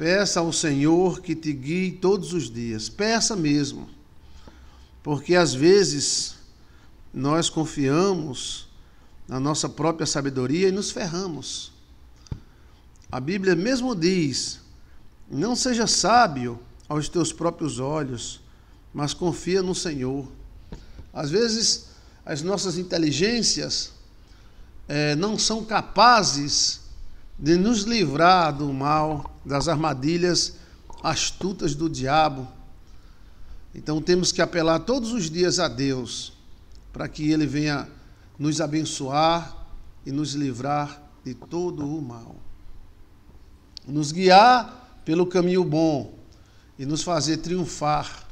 Peça ao Senhor que te guie todos os dias. Peça mesmo. Porque às vezes nós confiamos na nossa própria sabedoria e nos ferramos. A Bíblia mesmo diz: não seja sábio aos teus próprios olhos, mas confia no Senhor. Às vezes as nossas inteligências é, não são capazes de nos livrar do mal, das armadilhas astutas do diabo. Então temos que apelar todos os dias a Deus para que Ele venha nos abençoar e nos livrar de todo o mal. Nos guiar pelo caminho bom e nos fazer triunfar.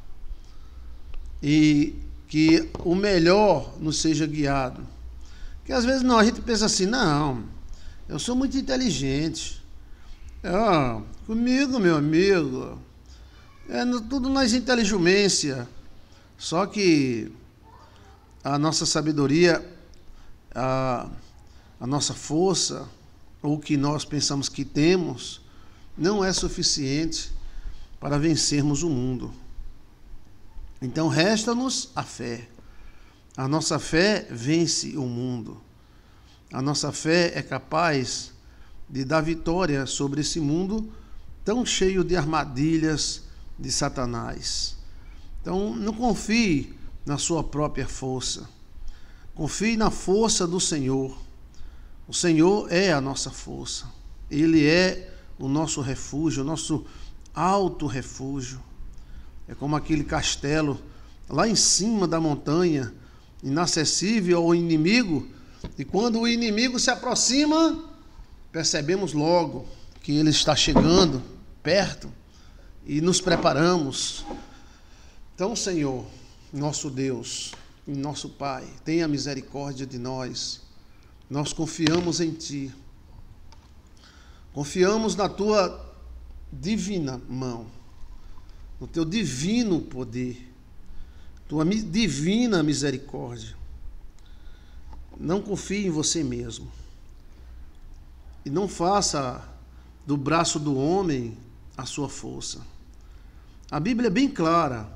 E que o melhor nos seja guiado. Que às vezes não, a gente pensa assim, não, eu sou muito inteligente. Ah, comigo, meu amigo, é tudo nas inteligência. Só que a nossa sabedoria, a, a nossa força, ou o que nós pensamos que temos, não é suficiente para vencermos o mundo. Então resta-nos a fé. A nossa fé vence o mundo. A nossa fé é capaz de dar vitória sobre esse mundo tão cheio de armadilhas de Satanás. Então, não confie na sua própria força. Confie na força do Senhor. O Senhor é a nossa força. Ele é o nosso refúgio, o nosso alto refúgio. É como aquele castelo lá em cima da montanha, inacessível ao inimigo, e quando o inimigo se aproxima, percebemos logo que ele está chegando perto e nos preparamos. Então, Senhor, nosso Deus, nosso Pai, tenha misericórdia de nós. Nós confiamos em Ti. Confiamos na Tua divina mão, no Teu divino poder, Tua divina misericórdia. Não confie em você mesmo. E não faça do braço do homem a sua força. A Bíblia é bem clara.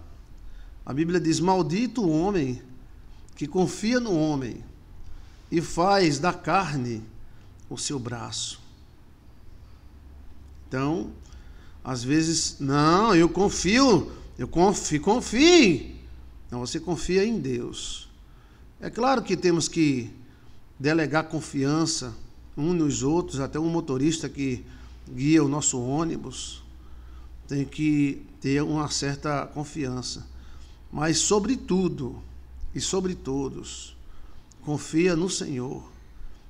A Bíblia diz: Maldito o homem que confia no homem e faz da carne o seu braço. Então, às vezes, não, eu confio, eu confio, confie. Não, você confia em Deus. É claro que temos que delegar confiança uns nos outros, até um motorista que guia o nosso ônibus tem que ter uma certa confiança. Mas, sobretudo, e sobre todos, confia no Senhor,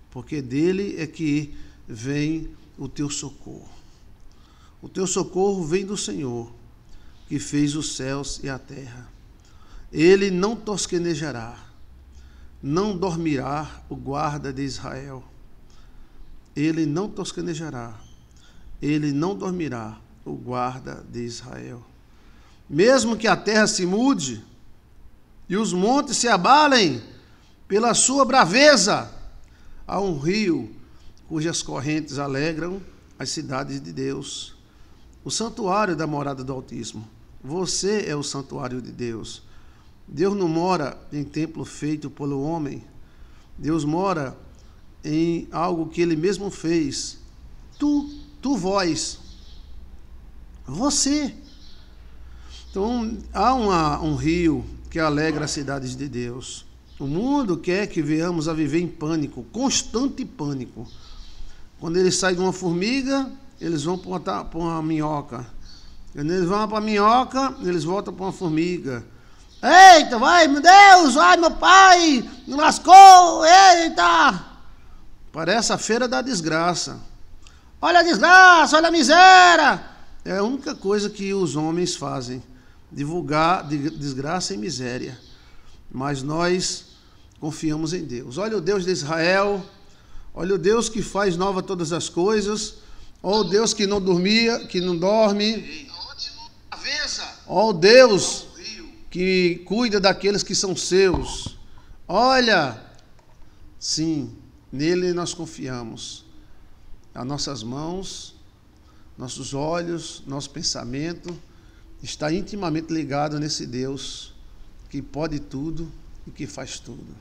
porque dele é que vem o teu socorro. O teu socorro vem do Senhor, que fez os céus e a terra. Ele não tosquenejará não dormirá o guarda de Israel. Ele não toscanejará. Ele não dormirá o guarda de Israel. Mesmo que a terra se mude e os montes se abalem pela sua braveza, há um rio cujas correntes alegram as cidades de Deus, o santuário da morada do Altíssimo. Você é o santuário de Deus. Deus não mora em templo feito pelo homem. Deus mora em algo que ele mesmo fez. Tu, tu vós. Você. Então, há uma, um rio que alegra as cidades de Deus. O mundo quer que venhamos a viver em pânico, constante pânico. Quando eles saem de uma formiga, eles vão para uma minhoca. Quando eles vão para a minhoca, eles voltam para uma formiga. Eita, vai, meu Deus, vai, meu pai, me lascou, eita! Parece a feira da desgraça. Olha a desgraça, olha a miséria! É a única coisa que os homens fazem, divulgar desgraça e miséria. Mas nós confiamos em Deus. Olha o Deus de Israel, olha o Deus que faz nova todas as coisas, olha o Deus que não dormia, que não dorme. Olha o Deus que cuida daqueles que são seus. Olha, sim, nele nós confiamos. As nossas mãos, nossos olhos, nosso pensamento está intimamente ligado nesse Deus que pode tudo e que faz tudo.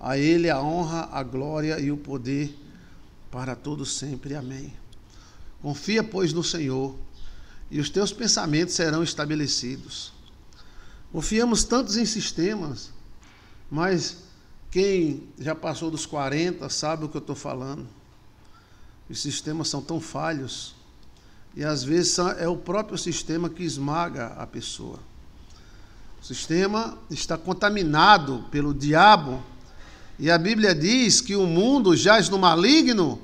A Ele a honra, a glória e o poder para todo sempre. Amém. Confia, pois, no Senhor, e os teus pensamentos serão estabelecidos. Confiamos tantos em sistemas, mas quem já passou dos 40 sabe o que eu estou falando. Os sistemas são tão falhos e às vezes é o próprio sistema que esmaga a pessoa. O sistema está contaminado pelo diabo e a Bíblia diz que o mundo jaz no maligno.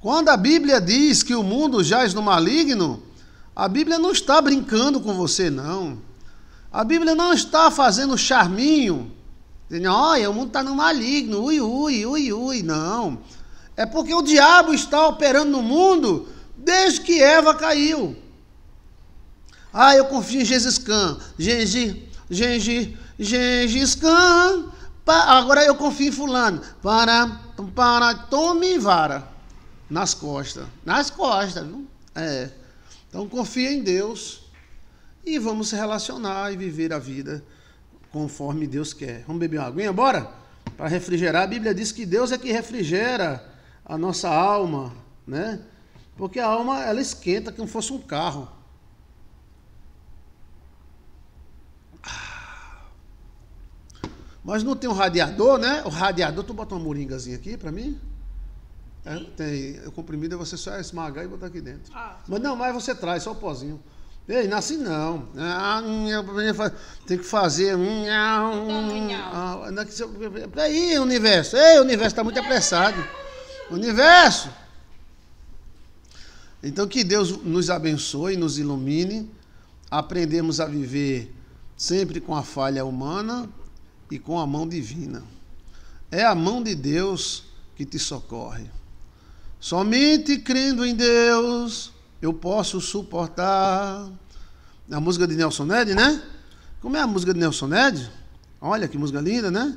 Quando a Bíblia diz que o mundo jaz no maligno, a Bíblia não está brincando com você, não. A Bíblia não está fazendo charminho, dizendo, olha, o mundo está no maligno, ui, ui, ui, ui. Não. É porque o diabo está operando no mundo desde que Eva caiu. Ah, eu confio em Jesus Khan. Gengi, Gengi, Gengis Khan. Agora eu confio em fulano. Para, para, tome vara. Nas costas. Nas costas, viu? É. Então confia em Deus e vamos se relacionar e viver a vida conforme Deus quer. Vamos beber uma aguinha? Bora? Para refrigerar, a Bíblia diz que Deus é que refrigera a nossa alma, né? Porque a alma ela esquenta como fosse um carro. Mas não tem um radiador, né? O radiador, tu bota uma moringazinha aqui para mim? É, tem. O comprimido é você só esmagar e botar aqui dentro. Ah, mas não, mas você traz só o pozinho. Ei, nasci é não. Ah, hum, tem que fazer. Ah, então, ah é Peraí, universo. Ei, o universo está muito apressado. Universo! Então que Deus nos abençoe, nos ilumine. Aprendemos a viver sempre com a falha humana e com a mão divina. É a mão de Deus que te socorre. Somente crendo em Deus eu posso suportar. A música de Nelson Ned, né? Como é a música de Nelson Ned? Olha que música linda, né?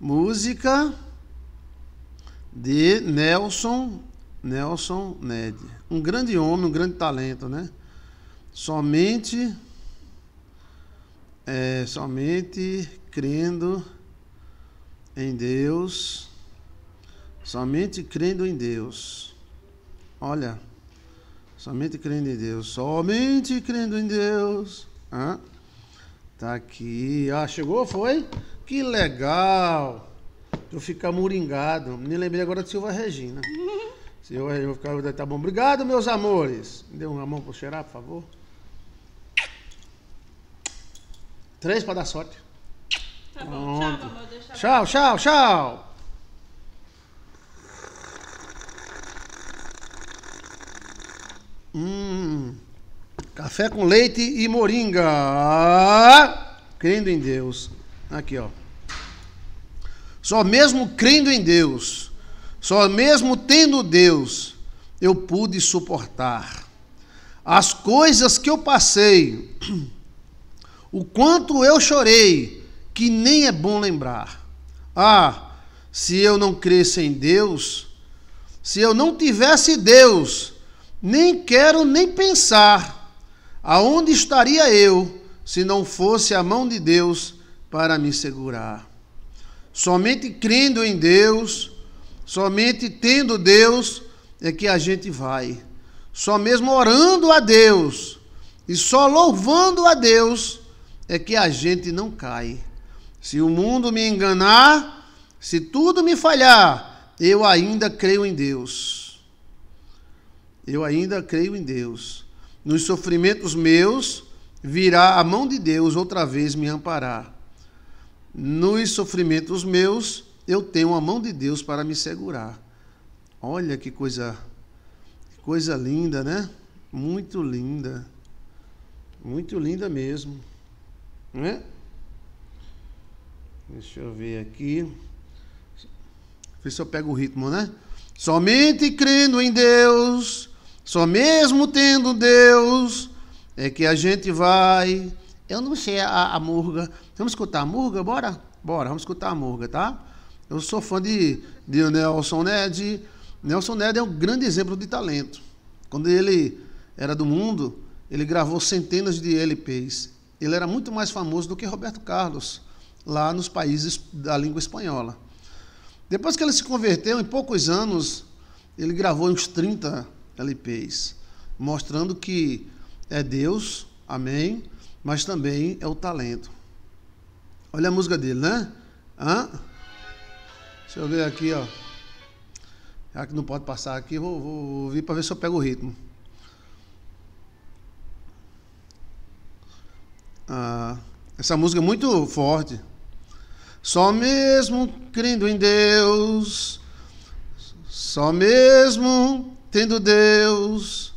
Música de Nelson Nelson Ned. Um grande homem, um grande talento, né? Somente é, somente crendo em Deus. Somente crendo em Deus. Olha, Somente crendo em Deus. Somente crendo em Deus. Hã? Tá aqui. Ah, chegou? Foi? Que legal. Eu ficar moringado. Me lembrei agora de Silva Regina. Silva Regina, eu ficar Tá bom. Obrigado, meus amores. Me dê uma mão pra cheirar, por favor. Três para dar sorte. Tá bom, Pronto. tchau, amor. Deixa tchau, tchau, tchau. Hum, café com leite e moringa. crendo em Deus. Aqui, ó. Só mesmo crendo em Deus, só mesmo tendo Deus, eu pude suportar as coisas que eu passei, o quanto eu chorei, que nem é bom lembrar. Ah, se eu não crescesse em Deus, se eu não tivesse Deus, nem quero nem pensar aonde estaria eu se não fosse a mão de Deus para me segurar. Somente crendo em Deus, somente tendo Deus é que a gente vai. Só mesmo orando a Deus e só louvando a Deus é que a gente não cai. Se o mundo me enganar, se tudo me falhar, eu ainda creio em Deus eu ainda creio em Deus. Nos sofrimentos meus virá a mão de Deus outra vez me amparar. Nos sofrimentos meus eu tenho a mão de Deus para me segurar. Olha que coisa que coisa linda, né? Muito linda. Muito linda mesmo. Né? Deixa eu ver aqui. Vê se eu pego o ritmo, né? Somente crendo em Deus só mesmo tendo Deus é que a gente vai. Eu não sei a, a murga. Vamos escutar a murga? Bora? Bora, vamos escutar a murga, tá? Eu sou fã de, de Nelson Ned. Nelson Ned é um grande exemplo de talento. Quando ele era do mundo, ele gravou centenas de LPs. Ele era muito mais famoso do que Roberto Carlos, lá nos países da língua espanhola. Depois que ele se converteu, em poucos anos, ele gravou uns 30 LPs, mostrando que é Deus, amém, mas também é o talento. Olha a música dele, né? Hã? Deixa eu ver aqui, ó. Já que não pode passar aqui, vou, vou, vou vir para ver se eu pego o ritmo. Ah, essa música é muito forte. Só mesmo crendo em Deus, só mesmo tendo Deus,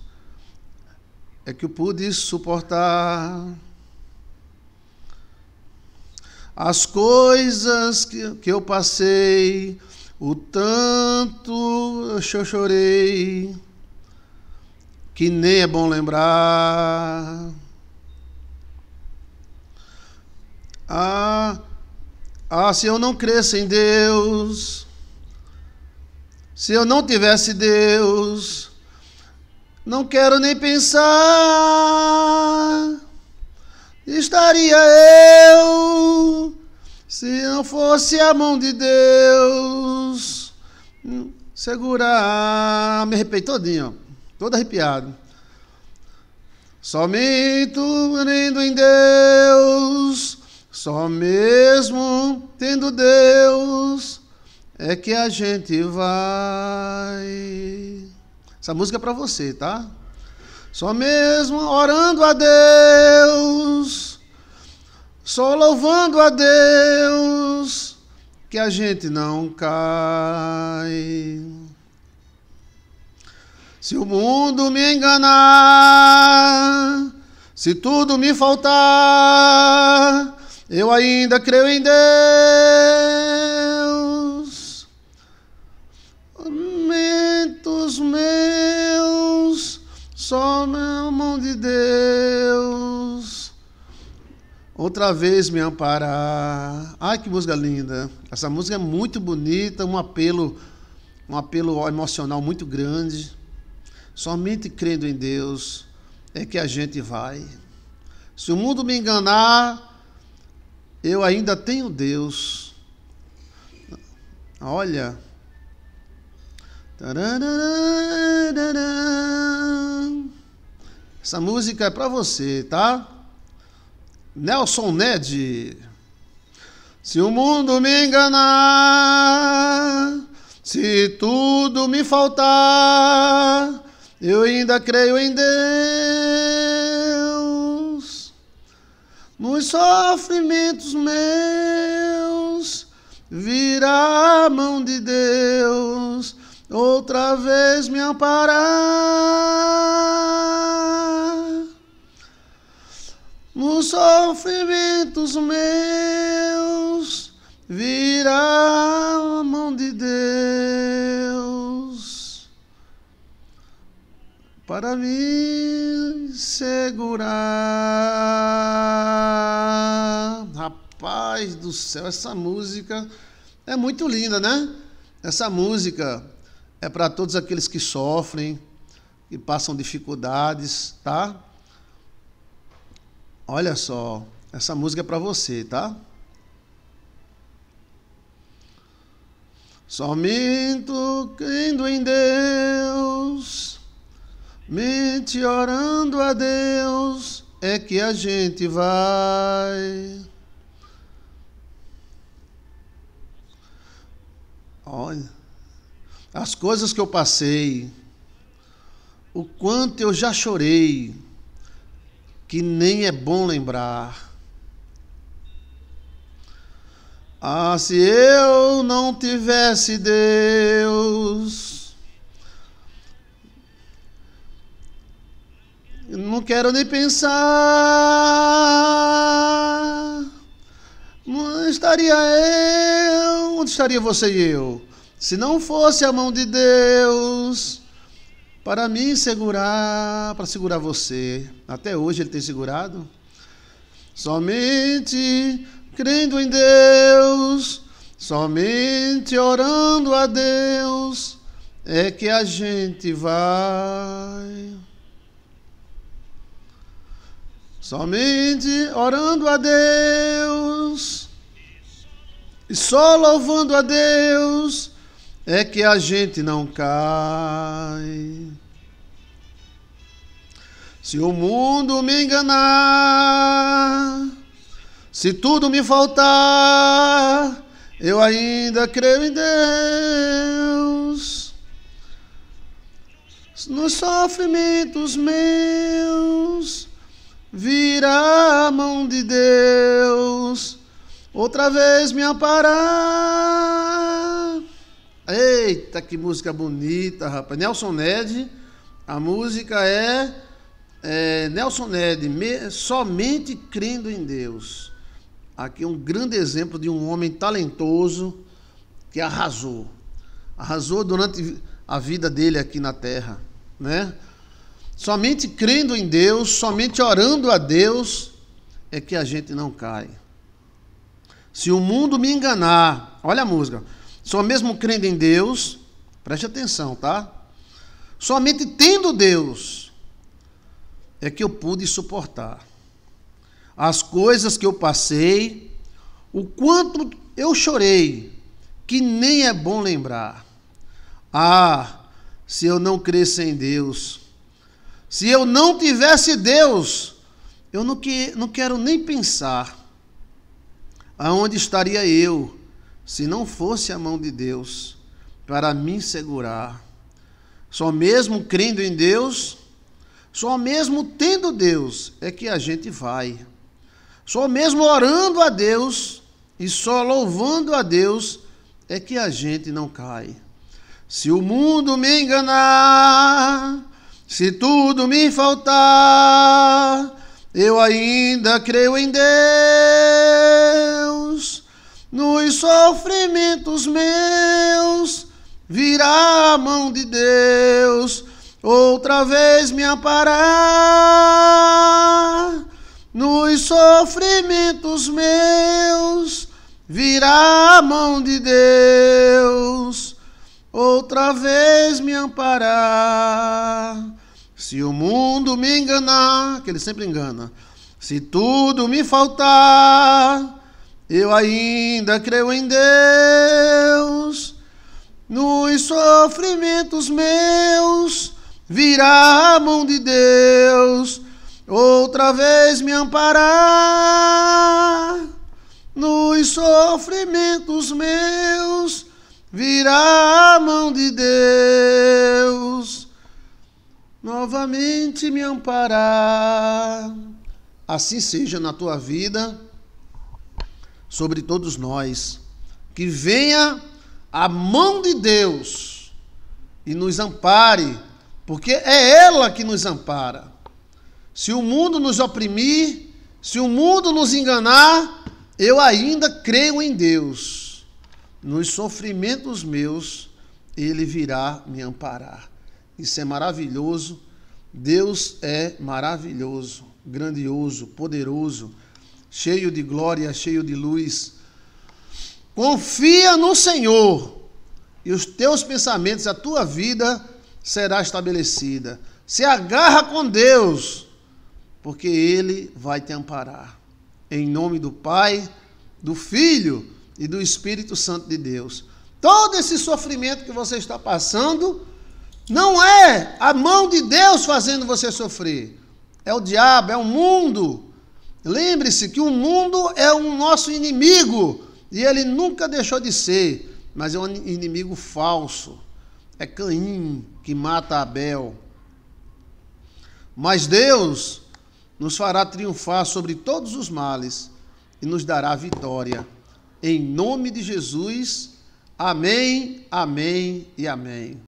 é que eu pude suportar as coisas que, que eu passei, o tanto eu chorei, que nem é bom lembrar. Ah, ah, se eu não crescer em Deus, se eu não tivesse Deus, não quero nem pensar. Estaria eu se não fosse a mão de Deus hum, segurar. Me arrepiei todinho, todo arrepiado. Somente unindo em Deus, só mesmo tendo Deus é que a gente vai. Essa música é para você, tá? Só mesmo orando a Deus, só louvando a Deus, que a gente não cai. Se o mundo me enganar, se tudo me faltar, eu ainda creio em Deus. Só na mão de Deus outra vez me amparar. Ai, que música linda! Essa música é muito bonita, um apelo, um apelo emocional muito grande. Somente crendo em Deus é que a gente vai. Se o mundo me enganar, eu ainda tenho Deus. Olha, essa música é para você, tá? Nelson Ned. Se o mundo me enganar, se tudo me faltar, eu ainda creio em Deus. Nos sofrimentos meus virá a mão de Deus outra vez me amparar nos sofrimentos meus virá a mão de Deus para me segurar. Rapaz do céu, essa música é muito linda, né? Essa música é para todos aqueles que sofrem, que passam dificuldades, tá? Olha só, essa música é para você, tá? minto crendo em Deus, mente orando a Deus, é que a gente vai. Olha as coisas que eu passei, o quanto eu já chorei, que nem é bom lembrar. Ah, se eu não tivesse Deus. Eu não quero nem pensar. onde estaria eu. Onde estaria você e eu? Se não fosse a mão de Deus para me segurar, para segurar você, até hoje ele tem segurado. Somente crendo em Deus, somente orando a Deus, é que a gente vai. Somente orando a Deus e só louvando a Deus é que a gente não cai. Se o mundo me enganar, se tudo me faltar, eu ainda creio em Deus. Nos sofrimentos meus virá a mão de Deus outra vez me amparar. Eita, que música bonita, rapaz. Nelson Ned, a música é, é Nelson Ned, me, somente crendo em Deus. Aqui um grande exemplo de um homem talentoso que arrasou. Arrasou durante a vida dele aqui na terra, né? Somente crendo em Deus, somente orando a Deus é que a gente não cai. Se o mundo me enganar, olha a música. Só mesmo crendo em Deus, preste atenção, tá? Somente tendo Deus é que eu pude suportar as coisas que eu passei, o quanto eu chorei, que nem é bom lembrar. Ah, se eu não crescesse em Deus, se eu não tivesse Deus, eu não, que, não quero nem pensar aonde estaria eu se não fosse a mão de Deus para me segurar. Só mesmo crendo em Deus, só mesmo tendo Deus é que a gente vai. Só mesmo orando a Deus e só louvando a Deus é que a gente não cai. Se o mundo me enganar, se tudo me faltar, eu ainda creio em Deus nos sofrimentos meus virá a mão de Deus outra vez me aparar. Nos sofrimentos meus virá a mão de Deus outra vez me amparar. Se o mundo me enganar, que ele sempre engana, se tudo me faltar, eu ainda creio em Deus, nos sofrimentos meus virá a mão de Deus outra vez me amparar. Nos sofrimentos meus virá a mão de Deus novamente me amparar. Assim seja na tua vida sobre todos nós. Que venha a mão de Deus e nos ampare, porque é ela que nos ampara. Se o mundo nos oprimir, se o mundo nos enganar, eu ainda creio em Deus. Nos sofrimentos meus, Ele virá me amparar. Isso é maravilhoso. Deus é maravilhoso, grandioso, poderoso cheio de glória, cheio de luz. Confia no Senhor e os teus pensamentos, a tua vida será estabelecida. Se agarra com Deus, porque Ele vai te amparar. Em nome do Pai, do Filho e do Espírito Santo de Deus. Todo esse sofrimento que você está passando não é a mão de Deus fazendo você sofrer. É o diabo, é o mundo Lembre-se que o mundo é um nosso inimigo e ele nunca deixou de ser, mas é um inimigo falso. É Caim que mata Abel. Mas Deus nos fará triunfar sobre todos os males e nos dará vitória. Em nome de Jesus. Amém, amém e amém.